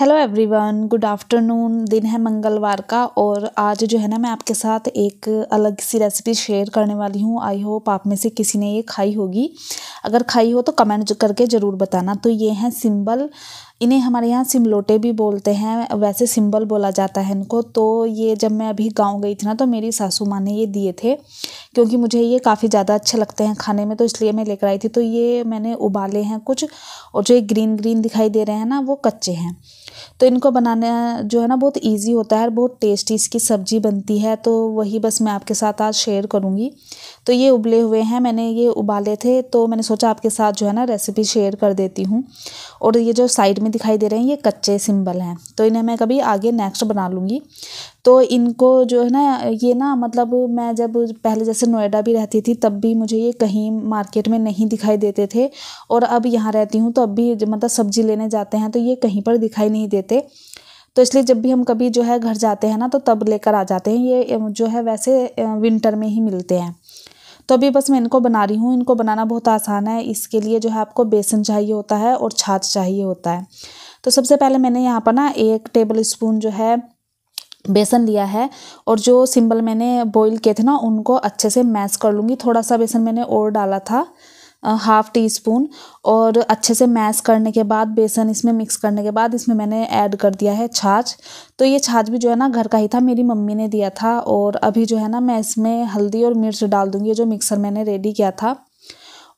hello everyone good afternoon दिन है मंगलवार का और आज जो है ना मैं आपके साथ एक अलग सी रेसिपी शेयर करने वाली हूँ आई होप आप में से किसी ने ये खाई होगी अगर खाई हो तो कमेंट करके ज़रूर बताना तो ये हैं सिंबल इन्हें हमारे यहाँ सिमलोटे भी बोलते हैं वैसे सिंबल बोला जाता है इनको तो ये जब मैं अभी गाँव गई थी ना तो मेरी सासू माँ ने ये दिए थे क्योंकि मुझे ये काफ़ी ज़्यादा अच्छे लगते हैं खाने में तो इसलिए मैं लेकर आई थी तो ये मैंने उबाले हैं कुछ और जो ये ग्रीन ग्रीन दिखाई दे रहे हैं ना वो कच्चे हैं तो इनको बनाना जो है ना बहुत ईजी होता है बहुत टेस्टी इसकी सब्जी बनती है तो वही बस मैं आपके साथ आज शेयर करूँगी तो ये उबले हुए हैं मैंने ये उबाले थे तो मैंने सोचा आपके साथ जो है ना रेसिपी शेयर कर देती हूँ और ये जो साइड में दिखाई दे रहे हैं ये कच्चे सिंबल हैं तो इन्हें मैं कभी आगे नेक्स्ट बना लूँगी तो इनको जो है ना ये ना मतलब मैं जब पहले जैसे नोएडा भी रहती थी तब भी मुझे ये कहीं मार्केट में नहीं दिखाई देते थे और अब यहाँ रहती हूँ तो अब भी मतलब सब्जी लेने जाते हैं तो ये कहीं पर दिखाई नहीं देते तो इसलिए जब भी हम कभी जो है घर जाते हैं ना तो तब लेकर आ जाते हैं ये जो है वैसे विंटर में ही मिलते हैं तो अभी बस मैं इनको बना रही हूँ इनको बनाना बहुत आसान है इसके लिए जो है आपको बेसन चाहिए होता है और छाछ चाहिए होता है तो सबसे पहले मैंने यहाँ पर ना एक टेबल स्पून जो है बेसन लिया है और जो सिंबल मैंने बॉईल किए थे ना उनको अच्छे से मैश कर लूँगी थोड़ा सा बेसन मैंने और डाला था हाफ़ टी स्पून और अच्छे से मैश करने के बाद बेसन इसमें मिक्स करने के बाद इसमें मैंने ऐड कर दिया है छाछ तो ये छाछ भी जो है ना घर का ही था मेरी मम्मी ने दिया था और अभी जो है ना मैं इसमें हल्दी और मिर्च डाल दूँगी जो मिक्सर मैंने रेडी किया था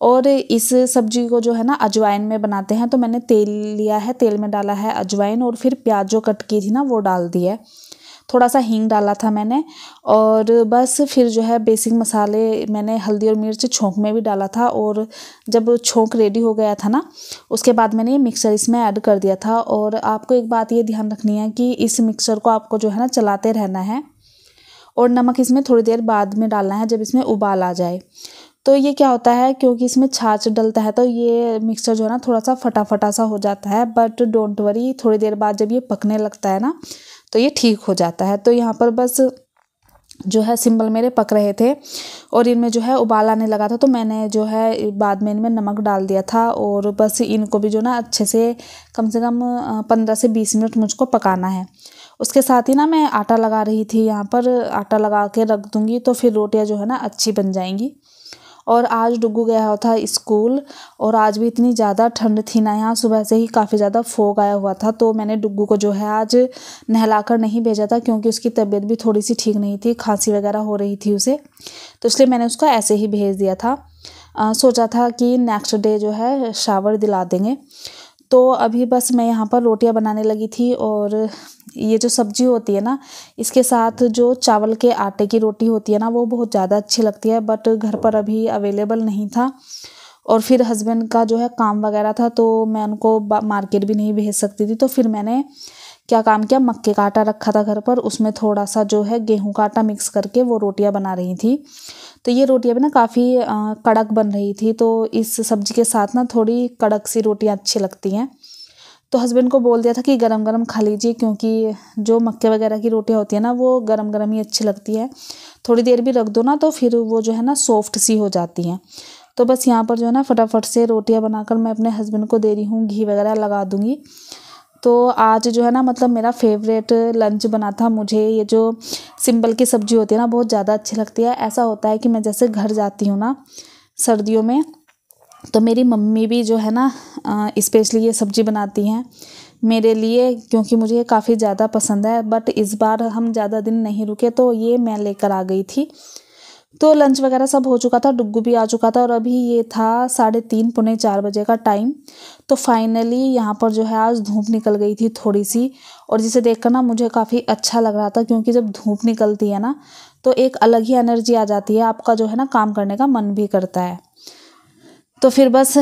और इस सब्जी को जो है ना अजवाइन में बनाते हैं तो मैंने तेल लिया है तेल में डाला है अजवाइन और फिर प्याज जो कट की थी ना वो डाल दी है थोड़ा सा हींग डाला था मैंने और बस फिर जो है बेसिक मसाले मैंने हल्दी और मिर्च छोंक में भी डाला था और जब छोंक रेडी हो गया था ना उसके बाद मैंने ये मिक्सर इसमें ऐड कर दिया था और आपको एक बात ये ध्यान रखनी है कि इस मिक्सर को आपको जो है ना चलाते रहना है और नमक इसमें थोड़ी देर बाद में डालना है जब इसमें उबाल आ जाए तो ये क्या होता है क्योंकि इसमें छाछ डलता है तो ये मिक्सचर जो है ना थोड़ा सा फटाफटा सा हो जाता है बट डोंट वरी थोड़ी देर बाद जब ये पकने लगता है ना तो ये ठीक हो जाता है तो यहाँ पर बस जो है सिंबल मेरे पक रहे थे और इनमें जो है उबाल आने लगा था तो मैंने जो है बाद में इनमें नमक डाल दिया था और बस इनको भी जो ना अच्छे से कम से कम पंद्रह से बीस मिनट मुझको पकाना है उसके साथ ही ना मैं आटा लगा रही थी यहाँ पर आटा लगा के रख दूँगी तो फिर रोटियाँ जो है ना अच्छी बन जाएंगी और आज डुगू गया था स्कूल और आज भी इतनी ज़्यादा ठंड थी ना यहाँ सुबह से ही काफ़ी ज़्यादा फोग आया हुआ था तो मैंने डुगू को जो है आज नहलाकर नहीं भेजा था क्योंकि उसकी तबीयत भी थोड़ी सी ठीक नहीं थी खांसी वगैरह हो रही थी उसे तो इसलिए मैंने उसको ऐसे ही भेज दिया था आ, सोचा था कि नेक्स्ट डे जो है शावर दिला देंगे तो अभी बस मैं यहाँ पर रोटियाँ बनाने लगी थी और ये जो सब्जी होती है ना इसके साथ जो चावल के आटे की रोटी होती है ना वो बहुत ज़्यादा अच्छी लगती है बट घर पर अभी अवेलेबल नहीं था और फिर हस्बैंड का जो है काम वगैरह था तो मैं उनको मार्केट भी नहीं भेज सकती थी तो फिर मैंने क्या काम किया मक्के का आटा रखा था घर पर उसमें थोड़ा सा जो है गेहूं का आटा मिक्स करके वो रोटियां बना रही थी तो ये रोटियां भी ना काफ़ी कड़क बन रही थी तो इस सब्जी के साथ ना थोड़ी कड़क सी रोटियां अच्छी लगती हैं तो हस्बैंड को बोल दिया था कि गरम गरम खा लीजिए क्योंकि जो मक्के वगैरह की रोटियाँ होती है ना वो गरम गरम ही अच्छी लगती है थोड़ी देर भी रख दो ना तो फिर वो जो है ना सॉफ्ट सी हो जाती हैं तो बस यहाँ पर जो है ना फटाफट से रोटियाँ बनाकर मैं अपने हस्बैंड को दे रही हूँ घी वगैरह लगा दूँगी तो आज जो है ना मतलब मेरा फेवरेट लंच बना था मुझे ये जो सिंपल की सब्ज़ी होती है ना बहुत ज़्यादा अच्छी लगती है ऐसा होता है कि मैं जैसे घर जाती हूँ ना सर्दियों में तो मेरी मम्मी भी जो है ना इस्पेशली ये सब्ज़ी बनाती हैं मेरे लिए क्योंकि मुझे ये काफ़ी ज़्यादा पसंद है बट इस बार हम ज़्यादा दिन नहीं रुके तो ये मैं लेकर आ गई थी तो लंच वगैरह सब हो चुका था डुग्गू भी आ चुका था और अभी ये था साढ़े तीन पुणे चार बजे का टाइम तो फाइनली यहाँ पर जो है आज धूप निकल गई थी थोड़ी सी और जिसे देखकर ना मुझे काफ़ी अच्छा लग रहा था क्योंकि जब धूप निकलती है ना तो एक अलग ही एनर्जी आ जाती है आपका जो है ना काम करने का मन भी करता है तो फिर बस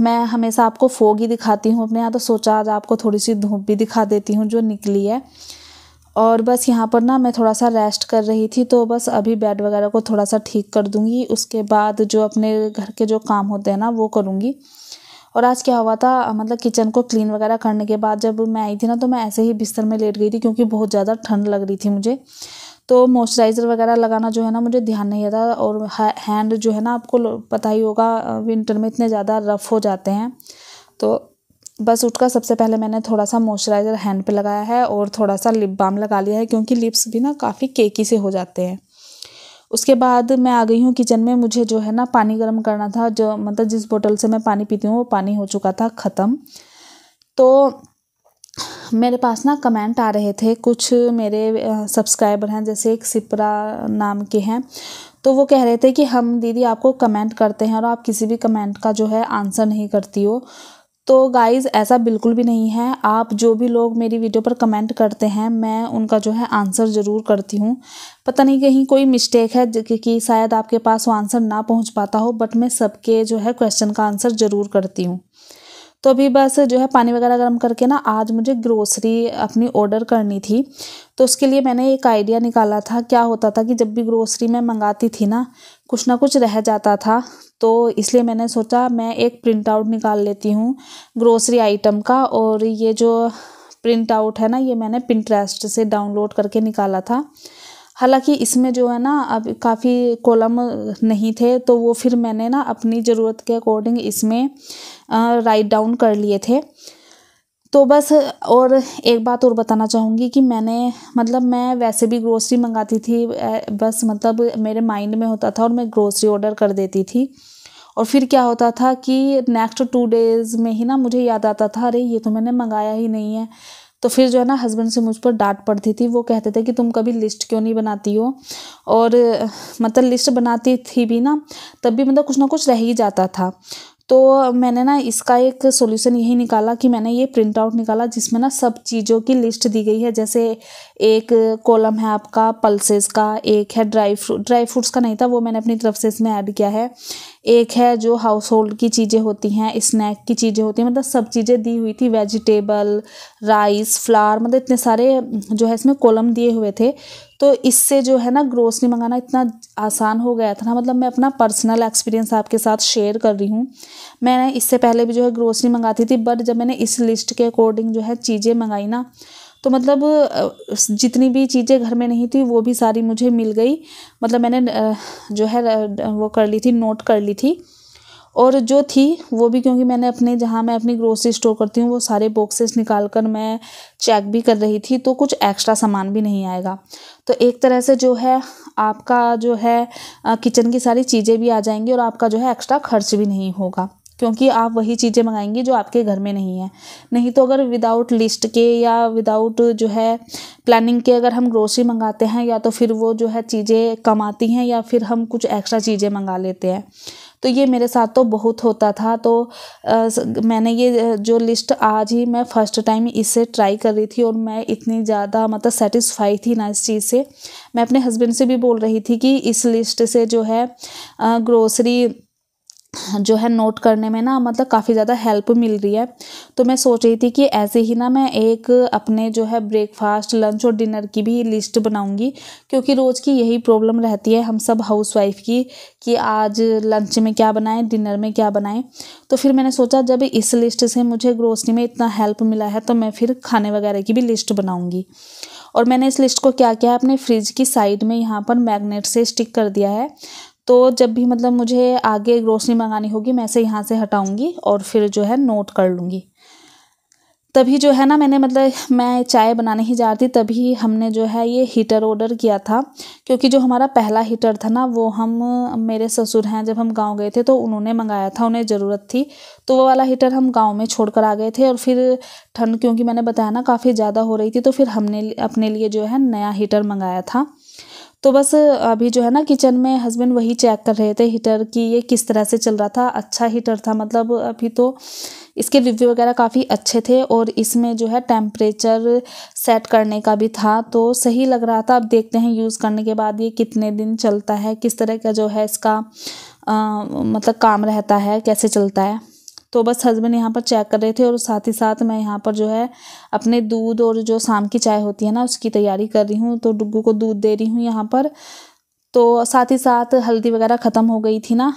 मैं हमेशा आपको फोग ही दिखाती हूँ अपने यहाँ तो सोचा आज आपको थोड़ी सी धूप भी दिखा देती हूँ जो निकली है और बस यहाँ पर ना मैं थोड़ा सा रेस्ट कर रही थी तो बस अभी बेड वगैरह को थोड़ा सा ठीक कर दूँगी उसके बाद जो अपने घर के जो काम होते हैं ना वो करूँगी और आज क्या हुआ था मतलब किचन को क्लीन वगैरह करने के बाद जब मैं आई थी ना तो मैं ऐसे ही बिस्तर में लेट गई थी क्योंकि बहुत ज़्यादा ठंड लग रही थी मुझे तो मॉइस्चराइज़र वगैरह लगाना जो है ना मुझे ध्यान नहीं आता और हैंड जो है ना आपको पता ही होगा विंटर में इतने ज़्यादा रफ़ हो जाते हैं तो बस उसका सबसे पहले मैंने थोड़ा सा मॉइस्चराइज़र हैंड पे लगाया है और थोड़ा सा लिप बाम लगा लिया है क्योंकि लिप्स भी ना काफ़ी केकी से हो जाते हैं उसके बाद मैं आ गई हूँ किचन में मुझे जो है ना पानी गर्म करना था जो मतलब जिस बोतल से मैं पानी पीती हूँ वो पानी हो चुका था ख़त्म तो मेरे पास ना कमेंट आ रहे थे कुछ मेरे सब्सक्राइबर हैं जैसे एक सिपरा नाम के हैं तो वो कह रहे थे कि हम दीदी आपको कमेंट करते हैं और आप किसी भी कमेंट का जो है आंसर नहीं करती हो तो गाइज़ ऐसा बिल्कुल भी नहीं है आप जो भी लोग मेरी वीडियो पर कमेंट करते हैं मैं उनका जो है आंसर ज़रूर करती हूँ पता नहीं कहीं कोई मिस्टेक है कि शायद आपके पास वो आंसर ना पहुँच पाता हो बट मैं सबके जो है क्वेश्चन का आंसर ज़रूर करती हूँ तो अभी बस जो है पानी वगैरह गर्म करके ना आज मुझे ग्रोसरी अपनी ऑर्डर करनी थी तो उसके लिए मैंने एक आइडिया निकाला था क्या होता था कि जब भी ग्रोसरी मैं मंगाती थी ना कुछ ना कुछ रह जाता था तो इसलिए मैंने सोचा मैं एक प्रिंट आउट निकाल लेती हूँ ग्रोसरी आइटम का और ये जो प्रिंट आउट है ना ये मैंने पिंट्रेस्ट से डाउनलोड करके निकाला था हालांकि इसमें जो है ना अब काफ़ी कॉलम नहीं थे तो वो फिर मैंने ना अपनी ज़रूरत के अकॉर्डिंग इसमें राइट डाउन कर लिए थे तो बस और एक बात और बताना चाहूँगी कि मैंने मतलब मैं वैसे भी ग्रोसरी मंगाती थी बस मतलब मेरे माइंड में होता था और मैं ग्रोसरी ऑर्डर कर देती थी और फिर क्या होता था कि नेक्स्ट टू डेज़ में ही ना मुझे याद आता था अरे ये तो मैंने मंगाया ही नहीं है तो फिर जो है ना हस्बैंड से मुझ पर डांट पड़ती थी वो कहते थे कि तुम कभी लिस्ट क्यों नहीं बनाती हो और मतलब लिस्ट बनाती थी भी ना तब भी मतलब कुछ ना कुछ रह ही जाता था तो मैंने ना इसका एक सोल्यूशन यही निकाला कि मैंने ये प्रिंट आउट निकाला जिसमें ना सब चीज़ों की लिस्ट दी गई है जैसे एक कॉलम है आपका पल्सेस का एक है ड्राई फ्रूट ड्राई फ्रूट्स का नहीं था वो मैंने अपनी तरफ से इसमें ऐड किया है एक है जो हाउस होल्ड की चीज़ें होती हैं स्नैक की चीज़ें होती हैं मतलब सब चीज़ें दी हुई थी वेजिटेबल राइस फ्लावर मतलब इतने सारे जो है इसमें कॉलम दिए हुए थे तो इससे जो है ना ग्रोसरी मंगाना इतना आसान हो गया था ना मतलब मैं अपना पर्सनल एक्सपीरियंस आपके साथ शेयर कर रही हूँ मैंने इससे पहले भी जो है ग्रोसरी मंगाती थी बट जब मैंने इस लिस्ट के अकॉर्डिंग जो है चीज़ें मंगाई ना तो मतलब जितनी भी चीज़ें घर में नहीं थी वो भी सारी मुझे मिल गई मतलब मैंने जो है वो कर ली थी नोट कर ली थी और जो थी वो भी क्योंकि मैंने अपने जहाँ मैं अपनी ग्रोसरी स्टोर करती हूँ वो सारे बॉक्सेस निकाल कर मैं चेक भी कर रही थी तो कुछ एक्स्ट्रा सामान भी नहीं आएगा तो एक तरह से जो है आपका जो है किचन की सारी चीज़ें भी आ जाएंगी और आपका जो है एक्स्ट्रा खर्च भी नहीं होगा क्योंकि आप वही चीज़ें मंगाएंगी जो आपके घर में नहीं है नहीं तो अगर विदाउट लिस्ट के या विदाउट जो है प्लानिंग के अगर हम ग्रोसरी मंगाते हैं या तो फिर वो जो है चीज़ें कम आती हैं या फिर हम कुछ एक्स्ट्रा चीज़ें मंगा लेते हैं तो ये मेरे साथ तो बहुत होता था तो आ, मैंने ये जो लिस्ट आज ही मैं फ़र्स्ट टाइम इसे ट्राई कर रही थी और मैं इतनी ज़्यादा मतलब सेटिस्फाई थी ना इस चीज़ से मैं अपने हस्बैंड से भी बोल रही थी कि इस लिस्ट से जो है ग्रोसरी जो है नोट करने में ना मतलब काफ़ी ज़्यादा हेल्प मिल रही है तो मैं सोच रही थी कि ऐसे ही ना मैं एक अपने जो है ब्रेकफास्ट लंच और डिनर की भी लिस्ट बनाऊंगी क्योंकि रोज़ की यही प्रॉब्लम रहती है हम सब हाउस वाइफ की कि आज लंच में क्या बनाएं डिनर में क्या बनाएं तो फिर मैंने सोचा जब इस लिस्ट से मुझे ग्रोसरी में इतना हेल्प मिला है तो मैं फिर खाने वगैरह की भी लिस्ट बनाऊँगी और मैंने इस लिस्ट को क्या किया है अपने फ्रिज की साइड में यहाँ पर मैग्नेट से स्टिक कर दिया है तो जब भी मतलब मुझे आगे ग्रोसरी मंगानी होगी मैं इसे यहाँ से हटाऊँगी और फिर जो है नोट कर लूँगी तभी जो है ना मैंने मतलब मैं चाय बनाने ही जा रही थी तभी हमने जो है ये हीटर ऑर्डर किया था क्योंकि जो हमारा पहला हीटर था ना वो हम मेरे ससुर हैं जब हम गांव गए थे तो उन्होंने मंगाया था उन्हें ज़रूरत थी तो वो वाला हीटर हम गांव में छोड़कर आ गए थे और फिर ठंड क्योंकि मैंने बताया ना काफ़ी ज़्यादा हो रही थी तो फिर हमने अपने लिए जो है नया हीटर मंगाया था तो बस अभी जो है ना किचन में हस्बैंड वही चेक कर रहे थे हीटर कि ये किस तरह से चल रहा था अच्छा हीटर था मतलब अभी तो इसके रिव्यू वगैरह काफ़ी अच्छे थे और इसमें जो है टेम्परेचर सेट करने का भी था तो सही लग रहा था अब देखते हैं यूज़ करने के बाद ये कितने दिन चलता है किस तरह का जो है इसका आ, मतलब काम रहता है कैसे चलता है तो बस हस्बैंड यहाँ पर चेक कर रहे थे और साथ ही साथ मैं यहाँ पर जो है अपने दूध और जो शाम की चाय होती है ना उसकी तैयारी कर रही हूँ तो डुग्गू को दूध दे रही हूँ यहाँ पर तो साथ ही साथ हल्दी वगैरह ख़त्म हो गई थी ना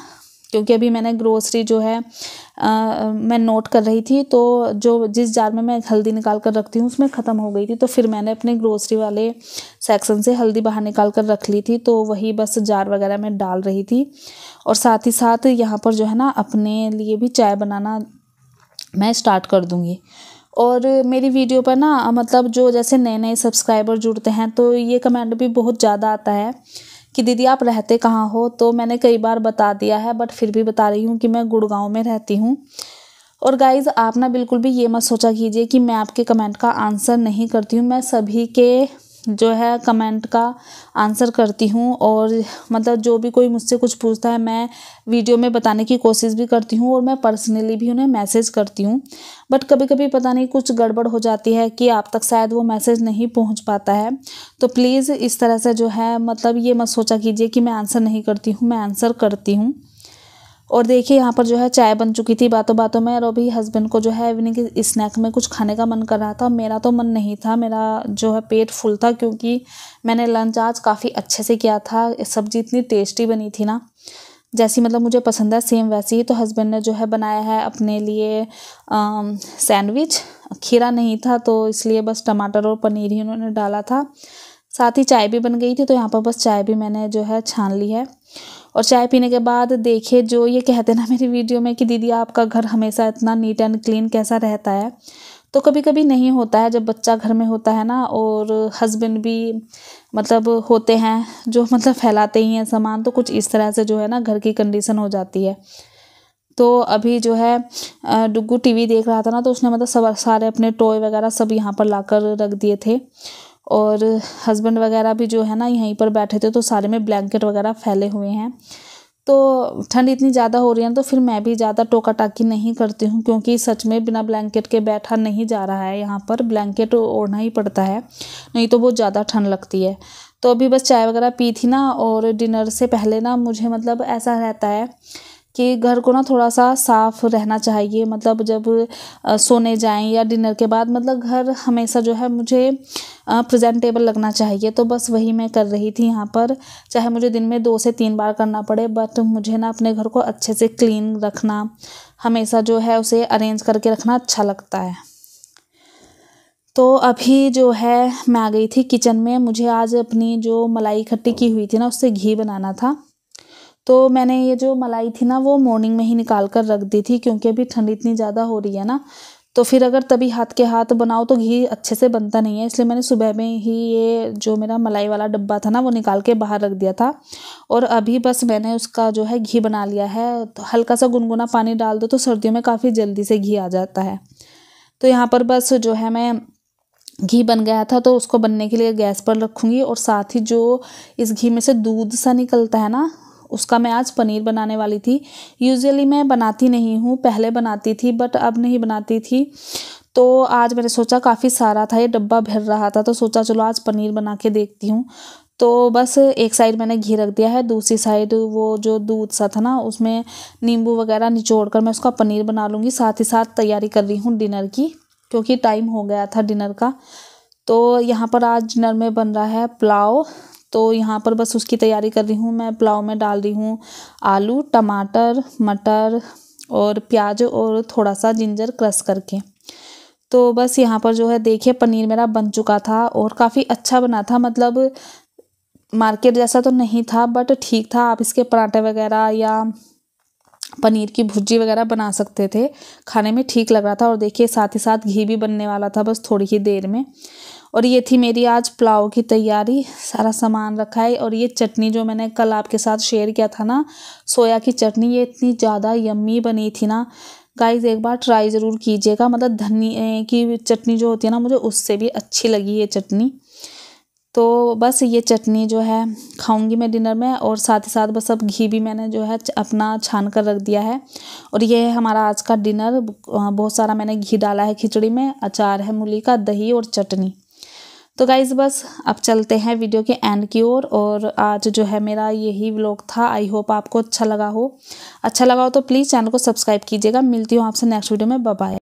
क्योंकि अभी मैंने ग्रोसरी जो है आ, मैं नोट कर रही थी तो जो जिस जार में मैं हल्दी निकाल कर रखती हूँ उसमें ख़त्म हो गई थी तो फिर मैंने अपने ग्रोसरी वाले सेक्शन से हल्दी बाहर निकाल कर रख ली थी तो वही बस जार वगैरह में डाल रही थी और साथ ही साथ यहाँ पर जो है ना अपने लिए भी चाय बनाना मैं स्टार्ट कर दूँगी और मेरी वीडियो पर ना मतलब जो जैसे नए नए सब्सक्राइबर जुड़ते हैं तो ये कमेंट भी बहुत ज़्यादा आता है कि दीदी आप रहते कहाँ हो तो मैंने कई बार बता दिया है बट फिर भी बता रही हूँ कि मैं गुड़गांव में रहती हूँ और गाइज आप ना बिल्कुल भी ये मत सोचा कीजिए कि मैं आपके कमेंट का आंसर नहीं करती हूँ मैं सभी के जो है कमेंट का आंसर करती हूँ और मतलब जो भी कोई मुझसे कुछ पूछता है मैं वीडियो में बताने की कोशिश भी करती हूँ और मैं पर्सनली भी उन्हें मैसेज करती हूँ बट कभी कभी पता नहीं कुछ गड़बड़ हो जाती है कि आप तक शायद वो मैसेज नहीं पहुँच पाता है तो प्लीज़ इस तरह से जो है मतलब ये मत सोचा कीजिए कि मैं आंसर नहीं करती हूँ मैं आंसर करती हूँ और देखिए यहाँ पर जो है चाय बन चुकी थी बातों बातों में और अभी हस्बैंड को जो है इवनिंग के स्नैक में कुछ खाने का मन कर रहा था मेरा तो मन नहीं था मेरा जो है पेट फुल था क्योंकि मैंने लंच आज काफ़ी अच्छे से किया था सब्जी इतनी टेस्टी बनी थी ना जैसी मतलब मुझे पसंद है सेम वैसी ही तो हस्बैंड ने जो है बनाया है अपने लिए सैंडविच खीरा नहीं था तो इसलिए बस टमाटर और पनीर ही उन्होंने डाला था साथ ही चाय भी बन गई थी तो यहाँ पर बस चाय भी मैंने जो है छान ली है और चाय पीने के बाद देखिए जो ये कहते ना मेरी वीडियो में कि दीदी आपका घर हमेशा इतना नीट एंड क्लीन कैसा रहता है तो कभी कभी नहीं होता है जब बच्चा घर में होता है ना और हस्बैंड भी मतलब होते हैं जो मतलब फैलाते ही हैं सामान तो कुछ इस तरह से जो है ना घर की कंडीशन हो जाती है तो अभी जो है डुगू टीवी देख रहा था ना तो उसने मतलब सब सारे अपने टॉय वगैरह सब यहाँ पर लाकर रख दिए थे और हस्बैंड वगैरह भी जो है ना यहीं पर बैठे थे तो सारे में ब्लैंकेट वगैरह फैले हुए हैं तो ठंड इतनी ज़्यादा हो रही है तो फिर मैं भी ज़्यादा टोका टाकी नहीं करती हूँ क्योंकि सच में बिना ब्लैंकेट के बैठा नहीं जा रहा है यहाँ पर ब्लैंकेट ओढ़ना ही पड़ता है नहीं तो बहुत ज़्यादा ठंड लगती है तो अभी बस चाय वगैरह पी थी ना और डिनर से पहले ना मुझे मतलब ऐसा रहता है कि घर को ना थोड़ा सा साफ रहना चाहिए मतलब जब सोने जाएं या डिनर के बाद मतलब घर हमेशा जो है मुझे प्रेजेंटेबल लगना चाहिए तो बस वही मैं कर रही थी यहाँ पर चाहे मुझे दिन में दो से तीन बार करना पड़े बट मुझे ना अपने घर को अच्छे से क्लीन रखना हमेशा जो है उसे अरेंज करके रखना अच्छा लगता है तो अभी जो है मैं आ गई थी किचन में मुझे आज अपनी जो मलाई खट्टी की हुई थी ना उससे घी बनाना था तो मैंने ये जो मलाई थी ना वो मॉर्निंग में ही निकाल कर रख दी थी क्योंकि अभी ठंड इतनी ज़्यादा हो रही है ना तो फिर अगर तभी हाथ के हाथ बनाओ तो घी अच्छे से बनता नहीं है इसलिए मैंने सुबह में ही ये जो मेरा मलाई वाला डब्बा था ना वो निकाल के बाहर रख दिया था और अभी बस मैंने उसका जो है घी बना लिया है तो हल्का सा गुनगुना पानी डाल दो तो सर्दियों में काफ़ी जल्दी से घी आ जाता है तो यहाँ पर बस जो है मैं घी बन गया था तो उसको बनने के लिए गैस पर रखूँगी और साथ ही जो इस घी में से दूध सा निकलता है ना उसका मैं आज पनीर बनाने वाली थी यूजुअली मैं बनाती नहीं हूँ पहले बनाती थी बट अब नहीं बनाती थी तो आज मैंने सोचा काफ़ी सारा था ये डब्बा भर रहा था तो सोचा चलो आज पनीर बना के देखती हूँ तो बस एक साइड मैंने घी रख दिया है दूसरी साइड वो जो दूध सा था ना उसमें नींबू वगैरह निचोड़ कर मैं उसका पनीर बना लूँगी साथ ही साथ तैयारी कर रही हूँ डिनर की क्योंकि टाइम हो गया था डिनर का तो यहाँ पर आज डिनर में बन रहा है पुलाव तो यहाँ पर बस उसकी तैयारी कर रही हूँ मैं पुलाव में डाल रही हूँ आलू टमाटर मटर और प्याज और थोड़ा सा जिंजर क्रश करके तो बस यहाँ पर जो है देखिए पनीर मेरा बन चुका था और काफ़ी अच्छा बना था मतलब मार्केट जैसा तो नहीं था बट ठीक था आप इसके पराठे वगैरह या पनीर की भुर्जी वगैरह बना सकते थे खाने में ठीक लग रहा था और देखिए साथ ही साथ घी भी बनने वाला था बस थोड़ी ही देर में और ये थी मेरी आज पुलाव की तैयारी सारा सामान रखा है और ये चटनी जो मैंने कल आपके साथ शेयर किया था ना सोया की चटनी ये इतनी ज़्यादा यम्मी बनी थी ना गाइज एक बार ट्राई ज़रूर कीजिएगा मतलब धनी की चटनी जो होती है ना मुझे उससे भी अच्छी लगी ये चटनी तो बस ये चटनी जो है खाऊंगी मैं डिनर में और साथ ही साथ बस अब घी भी मैंने जो है अपना छान कर रख दिया है और ये है हमारा आज का डिनर बहुत सारा मैंने घी डाला है खिचड़ी में अचार है मूली का दही और चटनी तो गाइज़ बस अब चलते हैं वीडियो के एंड की ओर और, और आज जो है मेरा यही व्लॉग था आई होप आपको अच्छा लगा हो अच्छा लगा हो तो प्लीज़ चैनल को सब्सक्राइब कीजिएगा मिलती हूँ आपसे नेक्स्ट वीडियो में बाय